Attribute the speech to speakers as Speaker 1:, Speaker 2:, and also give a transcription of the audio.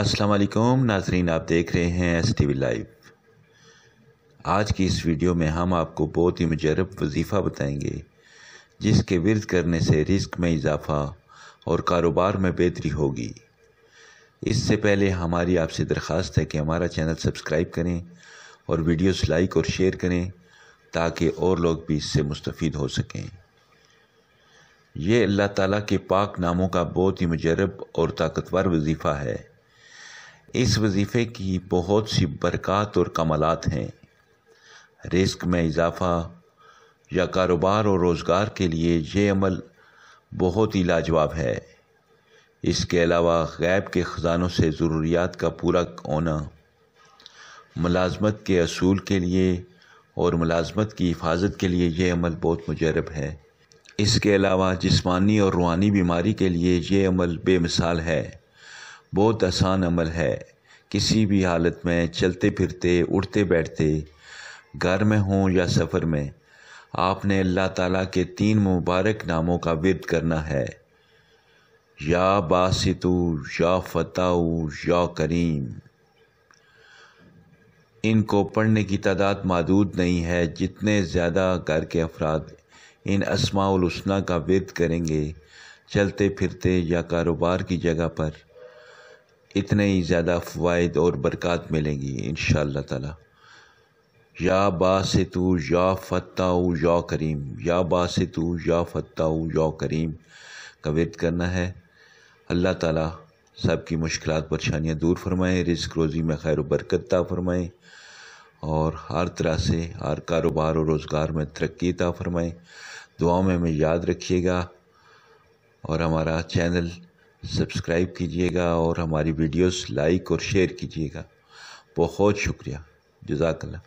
Speaker 1: असलकुम नाजरीन आप देख रहे हैं एस टी वी लाइव आज की इस वीडियो में हम आपको बहुत ही मुजरब वजीफ़ा बताएंगे जिसके विरद करने से रिस्क में इजाफा और कारोबार में बेहतरी होगी इससे पहले हमारी आपसे दरख्वास्त है कि हमारा चैनल सब्सक्राइब करें और वीडियोस लाइक और शेयर करें ताकि और लोग भी इससे मुस्तफ़ हो सकें यह अल्लाह ताला के पाक नामों का बहुत ही मुजरब और ताकतवर वजीफ़ा है इस वजीफ़े की बहुत सी बरक़ात और कमालत हैं रिस्क में इजाफ़ा या कारोबार और रोज़गार के लिए ये अमल बहुत ही लाजवाब है इसके अलावा गैब के ख़जानों से ज़रूरियात का पूरा होना मुलाजमत के असूल के लिए और मुलाजमत की हिफाजत के लिए यह अमल बहुत मुजरब है इसके अलावा जिस्मानी और रूहानी बीमारी के लिए यह अमल बेमिसाल है बहुत आसान अमल है किसी भी हालत में चलते फिरते उठते बैठते घर में हों या सफ़र में आपने अल्लाह ताला के तीन मुबारक नामों का विद करना है या बासितु या फताऊ या करीम इनको पढ़ने की तादाद मदूद नहीं है जितने ज़्यादा घर के अफराद इन असमाउलसना का विद करेंगे चलते फिरते या कारोबार की जगह पर इतने ही ज़्यादा फ़वाद और बरक़ात मिलेंगी इन ताला या बास या फ़ताऊ या करीम या बास या फ़ताऊ या करीम का विरद करना है अल्लाह ताला सब की मुश्किल परेशानियाँ दूर फरमाएँ रिस्क रोज़ी में खैर बरकत फरमाएँ और हर तरह से हर कारोबार और रोज़गार में तरक्की ता फरमाएँ दुआओं में हमें याद रखिएगा और हमारा चैनल सब्सक्राइब कीजिएगा और हमारी वीडियोस लाइक और शेयर कीजिएगा बहुत शुक्रिया जजाकल्ला